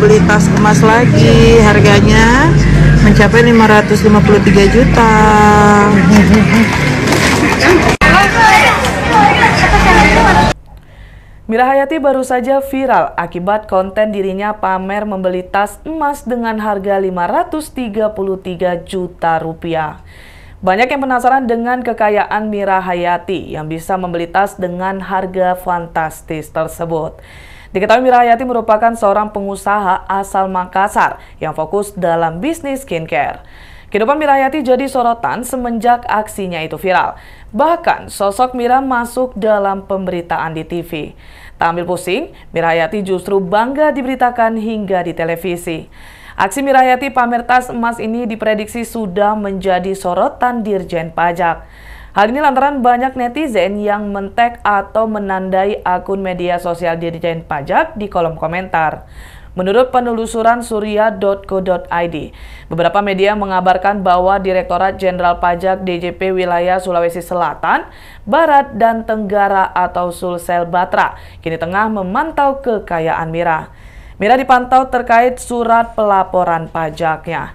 beli tas emas lagi harganya mencapai 553 juta Mira Hayati baru saja viral akibat konten dirinya pamer membeli tas emas dengan harga 533 juta rupiah. Banyak yang penasaran dengan kekayaan Mira Hayati yang bisa membeli tas dengan harga fantastis tersebut. Diketahui Mirayati merupakan seorang pengusaha asal Makassar yang fokus dalam bisnis skincare. Kehidupan Mirayati jadi sorotan semenjak aksinya itu viral. Bahkan sosok Mira masuk dalam pemberitaan di TV. Tampil pusing, Mirayati justru bangga diberitakan hingga di televisi. Aksi Mirayati pamer tas emas ini diprediksi sudah menjadi sorotan Dirjen Pajak. Hal ini lantaran banyak netizen yang mentek atau menandai akun media sosial Dirjen Pajak di kolom komentar. Menurut penelusuran surya.co.id, beberapa media mengabarkan bahwa Direktorat Jenderal Pajak DJP wilayah Sulawesi Selatan, Barat, dan Tenggara atau Sulsel Batra kini tengah memantau kekayaan Mira. Mira dipantau terkait surat pelaporan pajaknya.